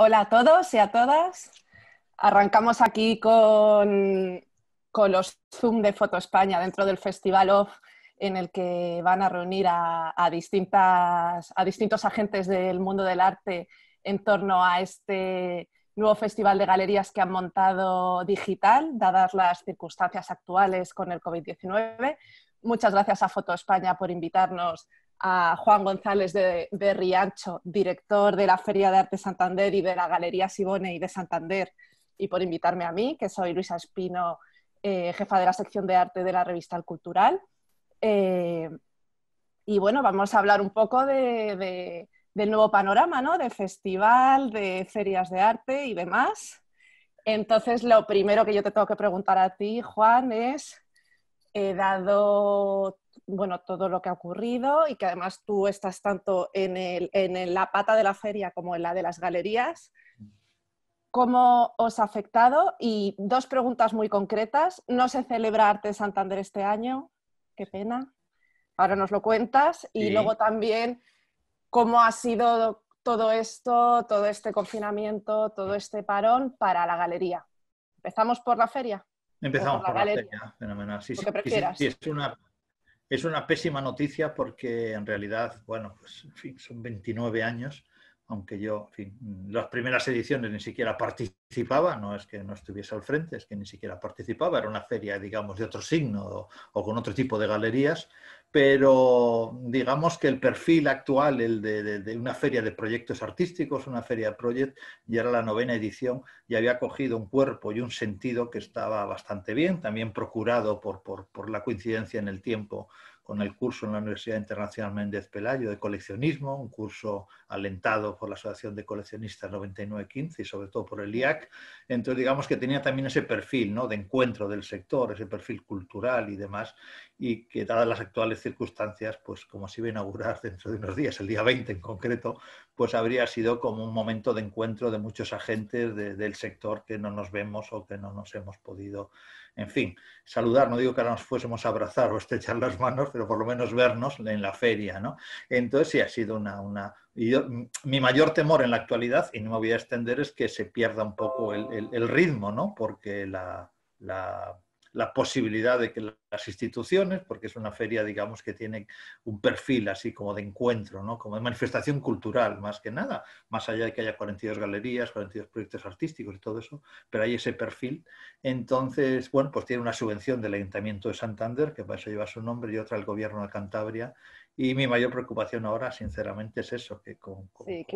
Hola a todos y a todas. Arrancamos aquí con, con los Zoom de Foto España dentro del Festival OFF en el que van a reunir a, distintas, a distintos agentes del mundo del arte en torno a este nuevo festival de galerías que han montado digital, dadas las circunstancias actuales con el COVID-19. Muchas gracias a Foto España por invitarnos a Juan González de, Riancho, director de la Feria de Arte Santander y de la Galería Sibone y de Santander, y por invitarme a mí, que soy Luisa Espino, eh, jefa de la sección de arte de la revista El Cultural. Eh, y bueno, vamos a hablar un poco del nuevo panorama, ¿no? De festival, de ferias de arte y demás. Entonces, lo primero que yo te tengo que preguntar a ti, Juan, es, He dado bueno, todo lo que ha ocurrido y que además tú estás tanto en, la pata de la feria como en la de las galerías. ¿Cómo os ha afectado? Y dos preguntas muy concretas. No se celebra Arte Santander este año, qué pena. Ahora nos lo cuentas. Y luego también, ¿cómo ha sido todo esto, todo este confinamiento, todo este parón para la galería? ¿Empezamos por la feria? Empezamos por la, por feria, fenomenal. Sí, sí, prefieras? es una es una pésima noticia porque en realidad, bueno, pues en fin, son 29 años aunque yo, en fin, mm, las primeras ediciones ni siquiera participaba, no es que no estuviese al frente, es que ni siquiera participaba, era una feria, digamos, de otro signo o, con otro tipo de galerías, pero digamos que el perfil actual, el de, una feria de proyectos artísticos, una feria de project, ya era la novena edición y había cogido un cuerpo y un sentido que estaba bastante bien, también procurado por la coincidencia en el tiempo con el curso en la Universidad Internacional Méndez Pelayo de coleccionismo, un curso alentado por la Asociación de Coleccionistas 9915 y sobre todo por el IAC. Entonces, digamos que tenía también ese perfil ¿no? de encuentro del sector, ese perfil cultural y demás, y que dadas las actuales circunstancias, pues como se iba a inaugurar dentro de unos días, el día 20 en concreto, pues habría sido como un momento de encuentro de muchos agentes del sector que no nos vemos o que no nos hemos podido en fin, saludar, no digo que ahora nos fuésemos a abrazar o estrechar las manos, pero por lo menos vernos en la feria, ¿no? Entonces sí ha sido una... una... mi mayor temor en la actualidad, y no me voy a extender, es que se pierda un poco el, el ritmo, ¿no? Porque la, la la posibilidad de que las instituciones, porque es una feria, digamos, que tiene un perfil así como de encuentro, ¿no? como de manifestación cultural, más que nada, más allá de que haya 42 galerías, 42 proyectos artísticos y todo eso, pero hay ese perfil. Entonces, bueno, pues tiene una subvención del Ayuntamiento de Santander, que para eso lleva su nombre, y otra del Gobierno de Cantabria, y mi mayor preocupación ahora, sinceramente, es eso, que con,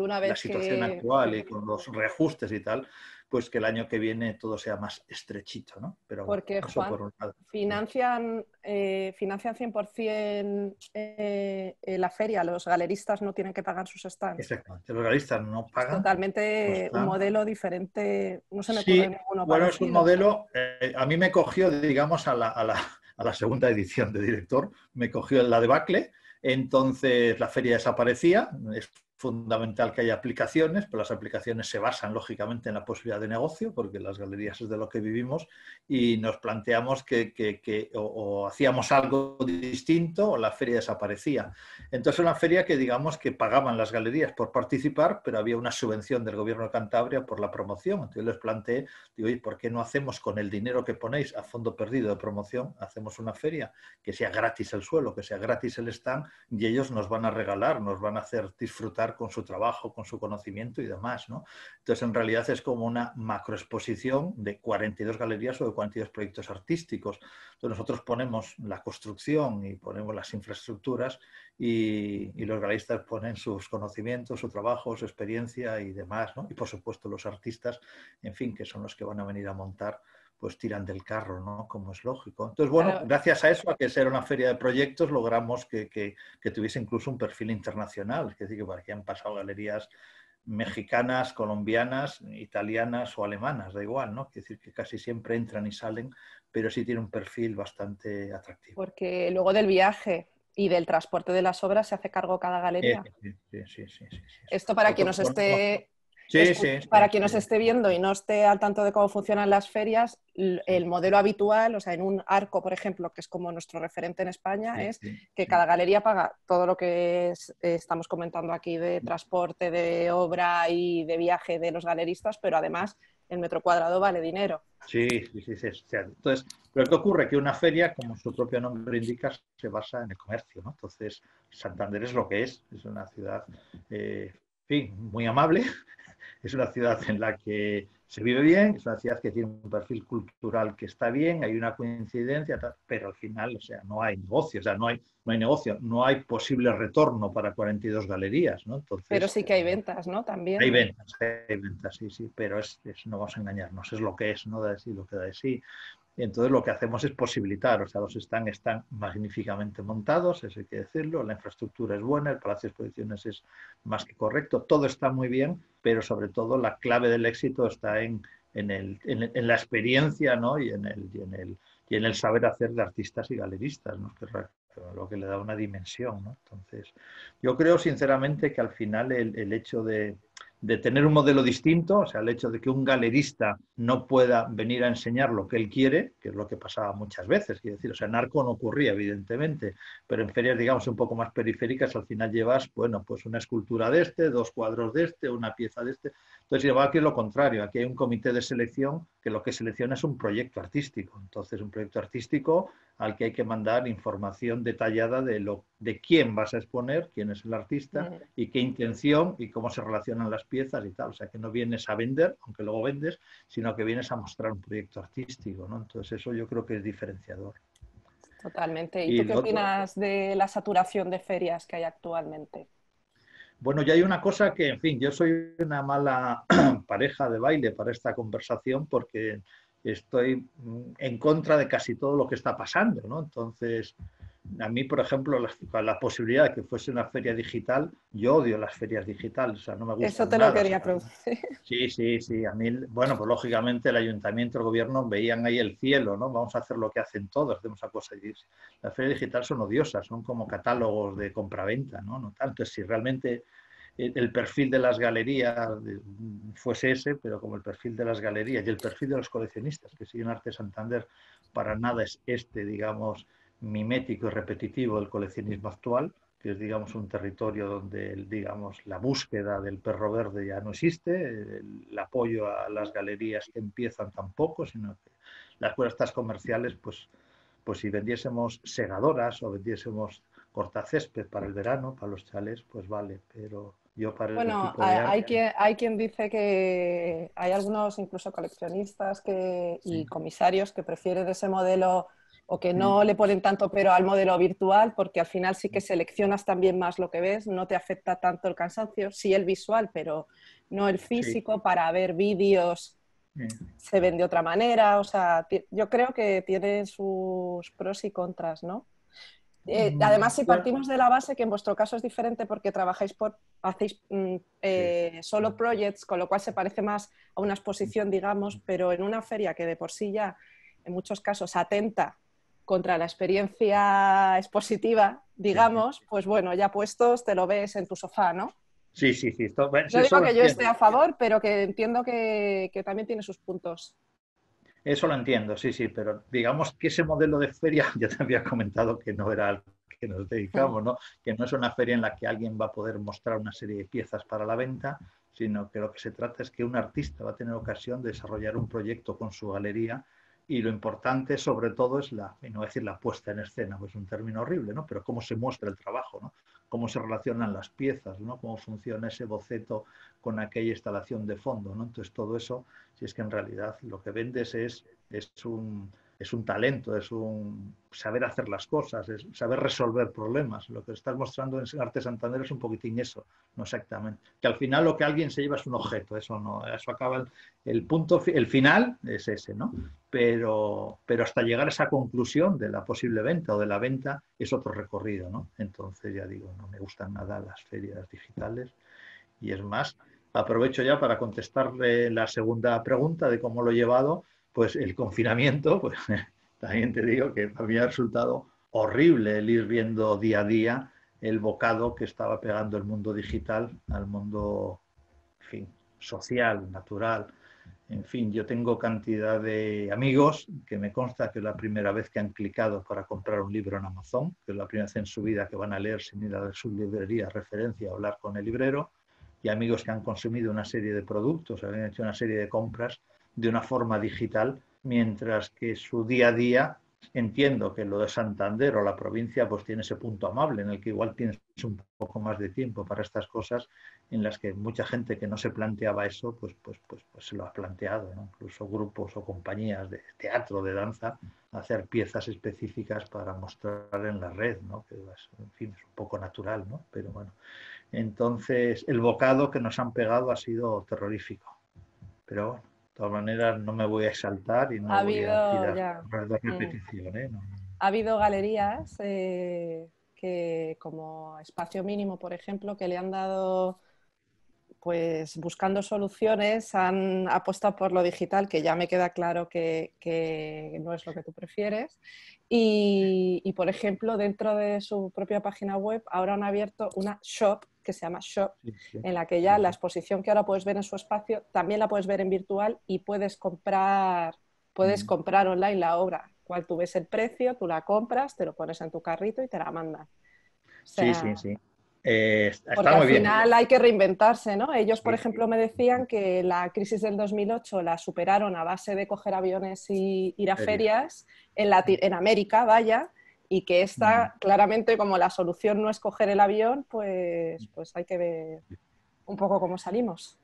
la situación actual y con los reajustes y tal, pues que el año que viene todo sea más estrechito, ¿no? Pero Porque, Juan, financian, eh, financian 100% eh, eh, la feria, los galeristas no tienen que pagar sus stands. Exactamente, los galeristas no pagan. totalmente un modelo diferente, no se me sí, Bueno, es un modelo, eh, a mí me cogió, digamos, a la, a la, a la segunda edición de director, me cogió la debacle entonces la feria desaparecía, fundamental que haya aplicaciones, pero las aplicaciones se basan lógicamente en la posibilidad de negocio, porque las galerías es de lo que vivimos, y nos planteamos que, o, hacíamos algo distinto o la feria desaparecía. Entonces una feria que digamos que pagaban las galerías por participar, pero había una subvención del gobierno de Cantabria por la promoción. Entonces les planteé, digo, ¿y por qué no hacemos con el dinero que ponéis a fondo perdido de promoción, hacemos una feria que sea gratis el suelo, que sea gratis el stand, y ellos nos van a regalar, nos van a hacer disfrutar con su trabajo, con su conocimiento y demás. ¿no? Entonces, en realidad es como una macroexposición de 42 galerías o de 42 proyectos artísticos. Entonces, nosotros ponemos la construcción y ponemos las infraestructuras y, los galeristas ponen sus conocimientos, su trabajo, su experiencia y demás. Y, por supuesto, los artistas, en fin, que son los que van a venir a montar pues tiran del carro, ¿no? Como es lógico. Entonces, bueno, gracias a eso, a que sea una feria de proyectos, logramos que, tuviese incluso un perfil internacional, es decir, que por aquí han pasado galerías mexicanas, colombianas, italianas o alemanas, da igual, ¿no? Es decir, que casi siempre entran y salen, pero sí tiene un perfil bastante atractivo. Porque luego del viaje y del transporte de las obras se hace cargo cada galería. Sí, sí, sí. Esto para que quien nos esté para quien nos esté viendo y no esté al tanto de cómo funcionan las ferias, el modelo habitual, o sea, en un arco, por ejemplo, que es como nuestro referente en España, es que cada galería paga todo lo que eh, estamos comentando aquí de transporte, de obra y de viaje de los galeristas, pero además el metro cuadrado vale dinero. Sí, sí, sí. Entonces, lo que ocurre que una feria, como su propio nombre indica, se basa en el comercio, ¿no? Entonces, Santander es lo que es, es una ciudad, eh, fin, muy amable, es una ciudad en la que se vive bien, es una ciudad que tiene un perfil cultural que está bien, hay una coincidencia, pero al final, o sea, no hay negocio, o sea, no hay, no hay negocio, no hay posible retorno para 42 galerías, ¿no? Entonces, pero sí que hay eh, ventas, ¿no? También. Hay ventas, hay ventas, sí, sí, pero es, no vamos a engañarnos, es lo que es, ¿no? Da de sí, lo que da de sí entonces lo que hacemos es posibilitar, o sea, los stands están magníficamente montados, eso hay que decirlo, la infraestructura es buena, el Palacio de Exposiciones es más que correcto, todo está muy bien, pero sobre todo la clave del éxito está en, en, el, en, la experiencia ¿no? y, en el, en, el, y en el saber hacer de artistas y galeristas, ¿no? lo que le da una dimensión. Entonces, yo creo sinceramente que al final el hecho de, de tener un modelo distinto, o sea, el hecho de que un galerista no pueda venir a enseñar lo que él quiere, que es lo que pasaba muchas veces, quiero decir, o sea, en Arco no ocurría, evidentemente, pero en ferias, digamos, un poco más periféricas, al final llevas, bueno, pues una escultura de este, dos cuadros de este, una pieza de este, entonces, lleva aquí es lo contrario. Aquí hay un comité de selección que lo que selecciona es un proyecto artístico. Entonces, un proyecto artístico al que hay que mandar información detallada de, lo, de quién vas a exponer, quién es el artista y qué intención y cómo se relacionan las piezas y tal. O sea, que no vienes a vender, aunque luego vendes, sino que vienes a mostrar un proyecto artístico. ¿no? Entonces, eso yo creo que es diferenciador. Totalmente. ¿Y, tú qué opinas de la saturación de ferias que hay actualmente? Bueno, ya hay una cosa que, en fin, yo soy una mala pareja de baile para esta conversación porque estoy en contra de casi todo lo que está pasando, ¿no? Entonces, a mí, por ejemplo, la, posibilidad de que fuese una feria digital, yo odio las ferias digitales, o sea, no me gusta. Eso te lo quería producir. Sí, sí, sí. A mí, bueno, pues lógicamente el ayuntamiento, el gobierno veían ahí el cielo, ¿no? Vamos a hacer lo que hacen todos, hacemos a cosa. Las ferias digitales son odiosas, son como catálogos de compraventa, ¿no? No tanto, si realmente el perfil de las galerías fuese ese, pero como el perfil de las galerías y el perfil de los coleccionistas que siguen Arte Santander para nada es este, digamos, mimético y repetitivo del coleccionismo actual, que es, digamos, un territorio donde, digamos, la búsqueda del perro verde ya no existe, el apoyo a las galerías que empiezan tampoco, sino que las cuestas comerciales, pues, pues si vendiésemos segadoras o vendiésemos cortacésped para el verano, para los chales, pues vale, pero yo para este bueno, el hay, de hay, quien, hay quien dice que hay algunos incluso coleccionistas que, y comisarios que prefieren ese modelo o que mm. no le ponen tanto pero al modelo virtual, porque al final sí que mm. seleccionas también más lo que ves, no te afecta tanto el cansancio, sí el visual, pero no el físico, para ver vídeos mm. se ven de otra manera, o sea, yo creo que tiene sus pros y contras, ¿no? Eh, además, si partimos de la base que en vuestro caso es diferente porque trabajáis por, hacéis eh, solo projects, con lo cual se parece más a una exposición, digamos, pero en una feria que de por sí ya en muchos casos atenta contra la experiencia expositiva, digamos, pues bueno, ya puestos te lo ves en tu sofá, ¿no? Sí, sí, sí. no digo que yo esté a favor, pero que entiendo que, que también tiene sus puntos. Eso lo entiendo, sí, sí, pero digamos que ese modelo de feria, ya te había comentado que no era al que nos dedicamos, ah. ¿no? que no es una feria en la que alguien va a poder mostrar una serie de piezas para la venta, sino que lo que se trata es que un artista va a tener ocasión de desarrollar un proyecto con su galería y lo importante sobre todo es la, y no decir la puesta en escena, pues es un término horrible, ¿no? Pero cómo se muestra el trabajo, ¿no? Cómo se relacionan las piezas, ¿no? Cómo funciona ese boceto con aquella instalación de fondo, ¿no? Entonces todo eso, si es que en realidad lo que vendes es, es un, es un talento, es un saber hacer las cosas, es saber resolver problemas. Lo que estás mostrando en Arte Santander es un poquitín eso, no exactamente. Que al final lo que alguien se lleva es un objeto, eso no, eso acaba el, punto, el final es ese, ¿no? Pero, pero hasta llegar a esa conclusión de la posible venta o de la venta es otro recorrido, ¿no? Entonces ya digo, no me gustan nada las ferias digitales y es más, aprovecho ya para contestarle la segunda pregunta de cómo lo he llevado pues el confinamiento, pues también te digo que ha resultado horrible el ir viendo día a día el bocado que estaba pegando el mundo digital al mundo en fin, social, natural. En fin, yo tengo cantidad de amigos que me consta que es la primera vez que han clicado para comprar un libro en Amazon, que es la primera vez en su vida que van a leer sin ir a su librería, referencia, a hablar con el librero, y amigos que han consumido una serie de productos, han hecho una serie de compras de una forma digital, mientras que su día a día, entiendo que lo de Santander o la provincia, pues tiene ese punto amable en el que igual tienes un poco más de tiempo para estas cosas, en las que mucha gente que no se planteaba eso, pues, pues, pues, pues se lo ha planteado, incluso grupos o compañías de teatro, de danza, hacer piezas específicas para mostrar en la red, ¿no? que en fin, es un poco natural, ¿no? pero bueno. Entonces, el bocado que nos han pegado ha sido terrorífico. Pero bueno, todas maneras no me voy a exaltar y no voy a repeticiones. ¿eh? Ha habido galerías eh, que, como Espacio Mínimo, por ejemplo, que le han dado, pues buscando soluciones, han apostado por lo digital, que ya me queda claro que, no es lo que tú prefieres. Y, y, por ejemplo, dentro de su propia página web, ahora han abierto una shop que se llama Shop, en la que ya la exposición que ahora puedes ver en su espacio también la puedes ver en virtual y puedes comprar, puedes mm. comprar online la obra, cual tú ves el precio, tú la compras, te lo pones en tu carrito y te la mandan. sí, sí, sí. Eh, está muy bien. al final hay que reinventarse, ¿no? Ellos, por ejemplo, me decían que la crisis del 2008 la superaron a base de coger aviones y ir a ferias en, la en América, vaya, y que esta, claramente, como la solución no es coger el avión, pues, pues hay que ver un poco cómo salimos.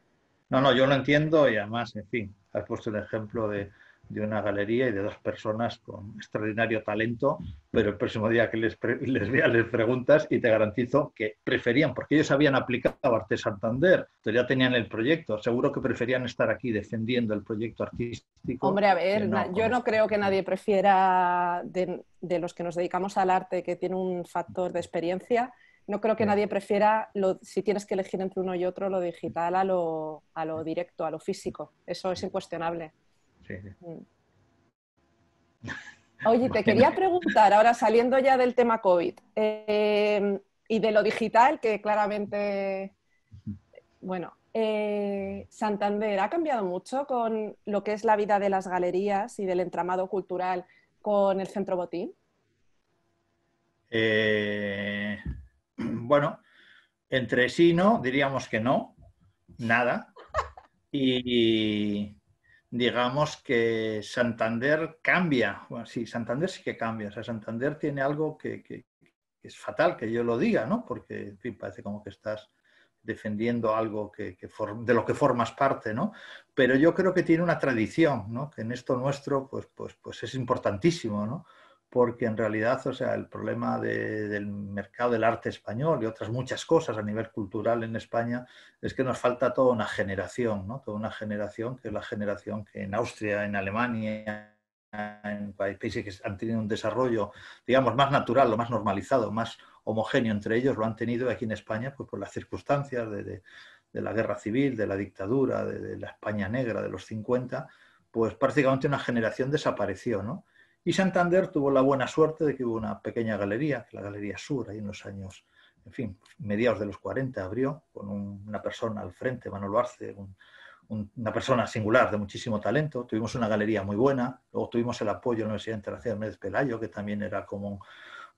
No, no, yo lo entiendo y además, en fin, has puesto el ejemplo de de una galería y de dos personas con extraordinario talento, pero el próximo día que les, les vea les preguntas y te garantizo que preferían, porque ellos habían aplicado Arte Santander, ya tenían el proyecto, seguro que preferían estar aquí defendiendo el proyecto artístico. Hombre, a ver, yo no creo que nadie prefiera, de, los que nos dedicamos al arte, que tiene un factor de experiencia, no creo que nadie prefiera, lo, si tienes que elegir entre uno y otro, lo digital a lo directo, a lo físico. Eso es incuestionable. Oye, te quería preguntar, ahora saliendo ya del tema COVID em, y de lo digital, que claramente, bueno, eh, Santander ha cambiado mucho con lo que es la vida de las galerías y del entramado cultural con el Centro Botín. Eh, bueno, entre sí no, diríamos que no, nada. Y, digamos que Santander cambia. sí, Santander sí que cambia. O sea, Santander tiene algo que, es fatal que yo lo diga, ¿no? Porque, parece como que estás defendiendo algo que, que de lo que formas parte, ¿no? Pero yo creo que tiene una tradición, ¿no? Que en esto nuestro, pues, pues, pues es importantísimo, ¿no? porque en realidad, o sea, el problema del mercado del arte español y otras muchas cosas a nivel cultural en España es que nos falta toda una generación, ¿no? Toda una generación que es la generación que en Austria, en Alemania, en países que han tenido un desarrollo, digamos, más natural lo más normalizado, más homogéneo entre ellos, lo han tenido aquí en España, pues por las circunstancias de, la guerra civil, de la dictadura, de, de, la España negra de los 50, pues prácticamente una generación desapareció, ¿no? Y Santander tuvo la buena suerte de que hubo una pequeña galería, la Galería Sur, ahí en los años, en fin, mediados de los 40 abrió, con una persona al frente, Manolo Arce, una persona singular de muchísimo talento. Tuvimos una galería muy buena, luego tuvimos el apoyo de la Universidad Internacional Méndez Pelayo, que también era como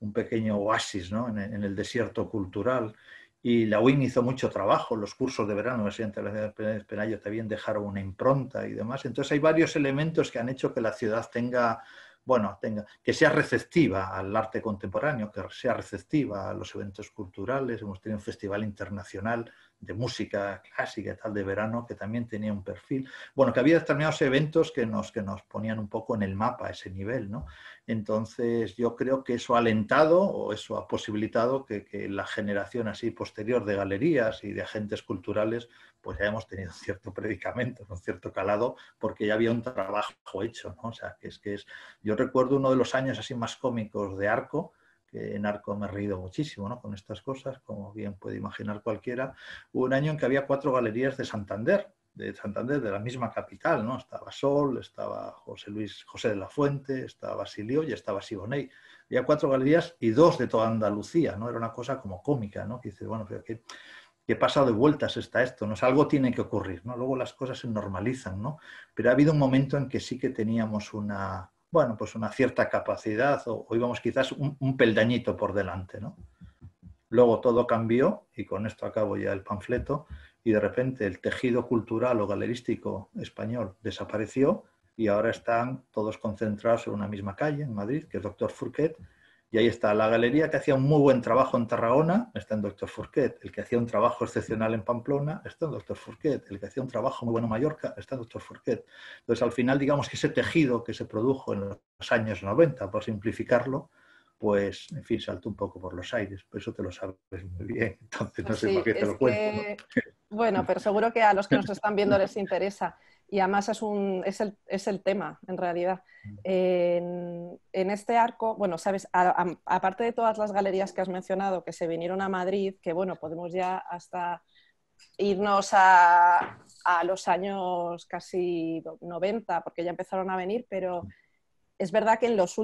un, pequeño oasis en, el desierto cultural y la UIN hizo mucho trabajo, los cursos de verano, de la Universidad de Pelayo también dejaron una impronta y demás. Entonces hay varios elementos que han hecho que la ciudad tenga bueno, tenga, que sea receptiva al arte contemporáneo, que sea receptiva a los eventos culturales. Hemos tenido un festival internacional de música clásica tal de verano, que también tenía un perfil. Bueno, que había determinados eventos que nos, que nos ponían un poco en el mapa a ese nivel, ¿no? Entonces yo creo que eso ha alentado o eso ha posibilitado que, la generación así posterior de galerías y de agentes culturales pues ya hemos tenido cierto predicamento, un cierto calado, porque ya había un trabajo hecho, ¿no? O sea, que es que es... Yo recuerdo uno de los años así más cómicos de Arco, que en Arco me he reído muchísimo ¿no? con estas cosas, como bien puede imaginar cualquiera, hubo un año en que había cuatro galerías de Santander, de Santander, de la misma capital, ¿no? Estaba Sol, estaba José Luis, José de la Fuente, estaba Basilio y estaba Siboney. Había cuatro galerías y dos de toda Andalucía, ¿no? Era una cosa como cómica, ¿no? Que dice bueno, ¿qué, qué pasado de vueltas está esto? ¿no? algo tiene que ocurrir, ¿no? Luego las cosas se normalizan, ¿no? Pero ha habido un momento en que sí que teníamos una, bueno, pues una cierta capacidad o, íbamos quizás un, peldañito por delante, ¿no? Luego todo cambió, y con esto acabo ya el panfleto, y de repente el tejido cultural o galerístico español desapareció y ahora están todos concentrados en una misma calle, en Madrid, que es Doctor Furquet, y ahí está la galería que hacía un muy buen trabajo en Tarragona, está en Doctor Fourquet. El que hacía un trabajo excepcional en Pamplona, está en Doctor Fourquet. El que hacía un trabajo muy bueno en Mallorca, está en Doctor Fourquet. Entonces, al final, digamos que ese tejido que se produjo en los años 90, por simplificarlo, pues, en fin, saltó un poco por los aires. Por eso te lo sabes muy bien. Entonces, no sé por qué te lo cuento. Bueno, pero seguro que a los que nos están viendo les interesa y además es, un, es, el, tema, en realidad. Mm. En, este arco, bueno, sabes, aparte de todas las galerías que has mencionado que se vinieron a Madrid, que bueno, podemos ya hasta irnos a, a los años casi 90, porque ya empezaron a venir, pero mm es verdad que en los,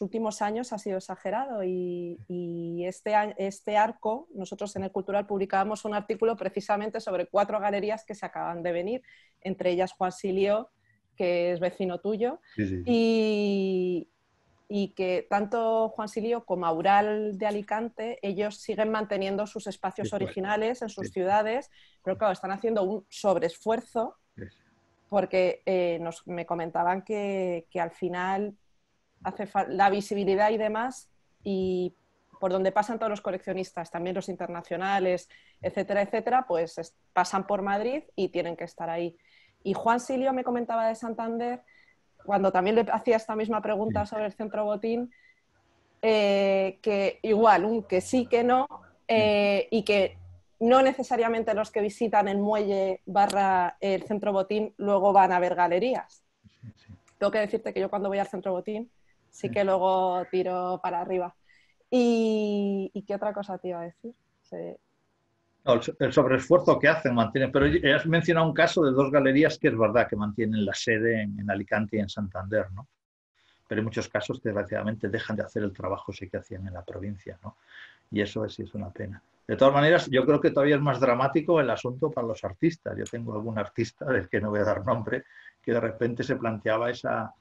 últimos años ha sido exagerado y, este, este, arco, nosotros en el Cultural publicábamos un artículo precisamente sobre cuatro galerías que se acaban de venir, entre ellas Juan Silio, que es vecino tuyo, Y, que tanto Juan Silio como Aural de Alicante, ellos siguen manteniendo sus espacios originales en sus ciudades, pero claro, están haciendo un sobreesfuerzo porque eh, me comentaban que, al final hace la visibilidad y demás, y por donde pasan todos los coleccionistas, también los internacionales, etcétera, etcétera, pues pasan por Madrid y tienen que estar ahí. Y Juan Silio me comentaba de Santander, cuando también le hacía esta misma pregunta sobre el centro botín, eh, que igual, un que sí, que no, eh, y que no necesariamente los que visitan el muelle barra el centro botín luego van a ver galerías. Tengo que decirte que yo cuando voy al centro botín sí, que luego tiro para arriba. ¿Y, qué otra cosa te iba a decir? el, sobreesfuerzo que hacen, mantienen. Pero has mencionado un caso de dos galerías que es verdad que mantienen la sede en, Alicante y en Santander, ¿no? Pero en muchos casos, que desgraciadamente, dejan de hacer el trabajo que hacían en la provincia, ¿no? Y eso sí es una pena. De todas maneras, yo creo que todavía es más dramático el asunto para los artistas. Yo tengo algún artista, del que no voy a dar nombre, que de repente se planteaba esa,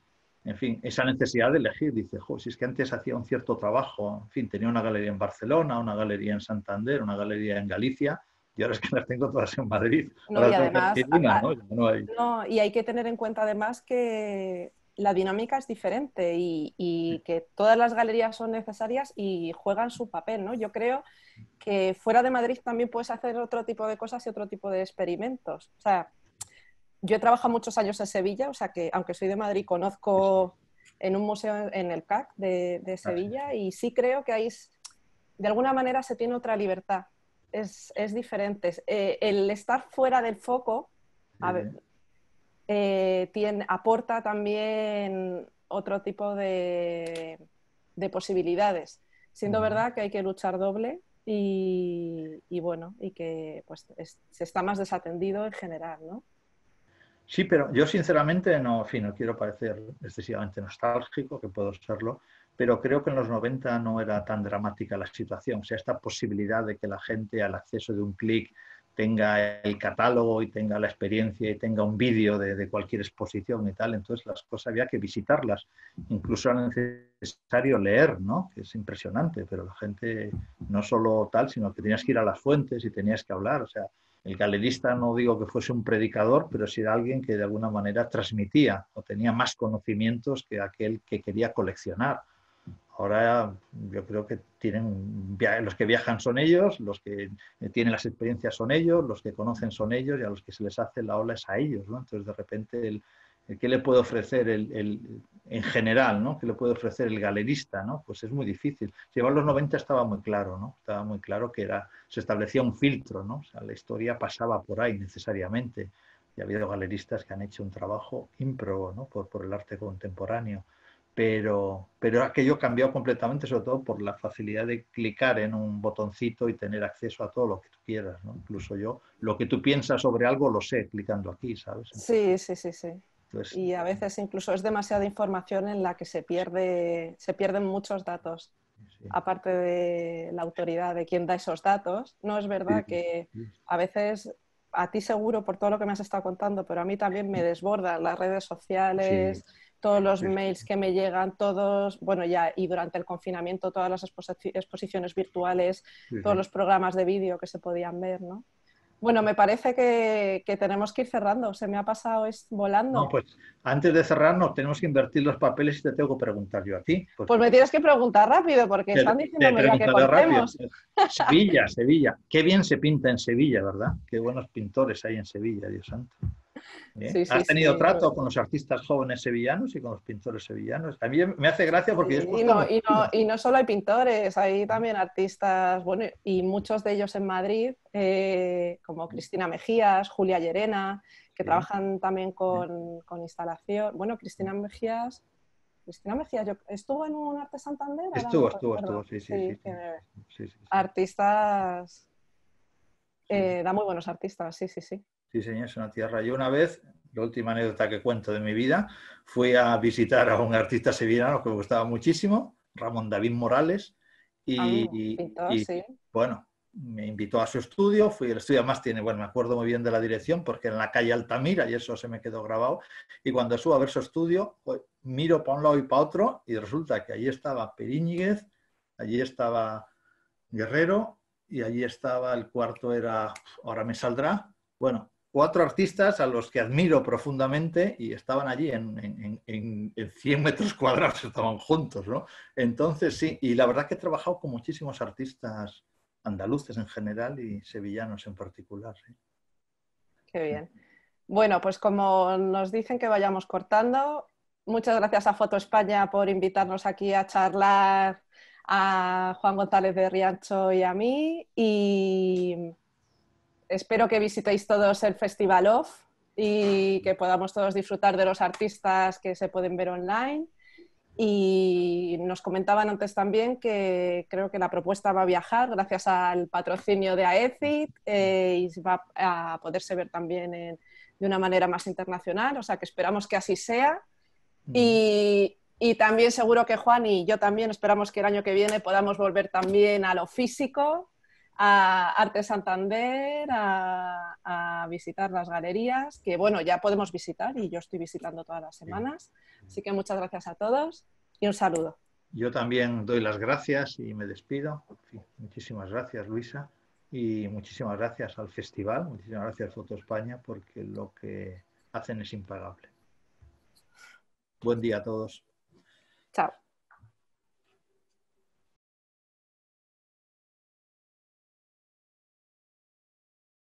en fin, esa necesidad de elegir. Dice, jo, si es que antes hacía un cierto trabajo, en fin, tenía una galería en Barcelona, una galería en Santander, una galería en Galicia, y ahora es que las tengo todas en Madrid. No, y, No, hay... y hay que tener en cuenta además que la dinámica es diferente y, que todas las galerías son necesarias y juegan su papel, ¿no? Yo creo que fuera de Madrid también puedes hacer otro tipo de cosas y otro tipo de experimentos. O sea, yo he trabajado muchos años en Sevilla, o sea que aunque soy de Madrid conozco en un museo en el CAC de, ah, Sevilla y sí creo que ahí de alguna manera se tiene otra libertad, es, diferente. Eh, el estar fuera del foco, eh, aporta también otro tipo de, posibilidades. Siendo verdad que hay que luchar doble y, bueno, y que pues, se está más desatendido en general, ¿no? Sí, pero yo sinceramente no, no quiero parecer excesivamente nostálgico, que puedo serlo, pero creo que en los 90 no era tan dramática la situación. O sea, esta posibilidad de que la gente al acceso de un clic tenga el catálogo y tenga la experiencia y tenga un vídeo de, cualquier exposición y tal. Entonces las cosas había que visitarlas. Incluso era necesario leer, ¿no? Que es impresionante, pero la gente no solo tal, sino que tenías que ir a las fuentes y tenías que hablar. O sea, el galerista no digo que fuese un predicador, pero sí era alguien que de alguna manera transmitía o tenía más conocimientos que aquel que quería coleccionar. Ahora yo creo que tienen los que viajan son ellos, los que tienen las experiencias son ellos, los que conocen son ellos y a los que se les hace la ola es a ellos. ¿no? Entonces, de repente, ¿qué le puede ofrecer el, en general? ¿no? ¿Qué le puede ofrecer el galerista? ¿no? Pues es muy difícil. llevar los 90 estaba muy claro, ¿no? estaba muy claro que era, se establecía un filtro, ¿no? o sea, la historia pasaba por ahí necesariamente. Y ha habido galeristas que han hecho un trabajo ímprobo ¿no? por el arte contemporáneo pero, pero aquello cambiado completamente, sobre todo por la facilidad de clicar en un botoncito y tener acceso a todo lo que tú quieras, Incluso yo, lo que tú piensas sobre algo lo sé clicando aquí, ¿sabes? sí, sí, sí, sí. y a eh, veces incluso es demasiada información en la que se, pierde, se pierden muchos datos. aparte de la autoridad de quien da esos datos, no es verdad que a veces, a ti seguro por todo lo que me has estado contando, pero a mí también me desbordan las redes sociales, todos los mails que me llegan, todos, bueno, ya y durante el confinamiento, todas las exposiciones virtuales, todos los programas de vídeo que se podían ver, ¿no? Bueno, me parece que, tenemos que ir cerrando. Se me ha pasado volando. No, pues antes de cerrarnos tenemos que invertir los papeles y te tengo que preguntar yo a ti. Pues, me tienes que preguntar rápido porque están diciendo que contemos. Sevilla, Sevilla. Qué bien se pinta en Sevilla, ¿verdad? Qué buenos pintores hay en Sevilla, Dios santo. ¿eh? tenido trato con los artistas jóvenes sevillanos y con los pintores sevillanos? A mí me hace gracia porque... Y no, y, no, solo hay pintores, hay también artistas, bueno, y muchos de ellos en Madrid, eh, como Cristina Mejías, Julia Llerena, que trabajan también con, instalación. Bueno, Cristina Mejías... Cristina Mejías, yo, ¿estuvo en un Arte Santander? Estuvo, estuvo, estuvo, sí, sí. Artistas eh, da muy buenos artistas, sí, sí, sí. Sí, una tierra. Yo una vez, la última anécdota que cuento de mi vida, fui a visitar a un artista sevillano que me gustaba muchísimo, Ramón David Morales, y, ah, bueno, me invitó a su estudio, fui al estudio, además tiene, bueno, me acuerdo muy bien de la dirección, porque en la calle Altamira, y eso se me quedó grabado, y cuando subo a ver su estudio, pues, miro para un lado y para otro, y resulta que allí estaba Periñiguez, allí estaba Guerrero, y allí estaba, el cuarto era, ahora me saldrá, bueno, cuatro artistas a los que admiro profundamente y estaban allí en, en, 100 metros cuadrados, estaban juntos, ¿no? Entonces, sí, y la verdad que he trabajado con muchísimos artistas andaluces en general y sevillanos en particular. Qué bien. Bueno, pues como nos dicen que vayamos cortando, muchas gracias a Foto España por invitarnos aquí a charlar a Juan González de Riancho y a mí. Y espero que visitéis todos el Festival Off y que podamos todos disfrutar de los artistas que se pueden ver online. Y nos comentaban antes también que creo que la propuesta va a viajar gracias al patrocinio de AECID eh, y va a poderse ver también de una manera más internacional, o sea que esperamos que así sea. Mm. Y, y también seguro que Juan y yo también esperamos que el año que viene podamos volver también a lo físico, a Arte Santander a, visitar las galerías, que bueno, ya podemos visitar y yo estoy visitando todas las semanas. Así que muchas gracias a todos y un saludo. Yo también doy las gracias y me despido. Muchísimas gracias, Luisa, y muchísimas gracias al festival, muchísimas gracias Foto España, porque lo que hacen es impagable. Buen día a todos. Chao.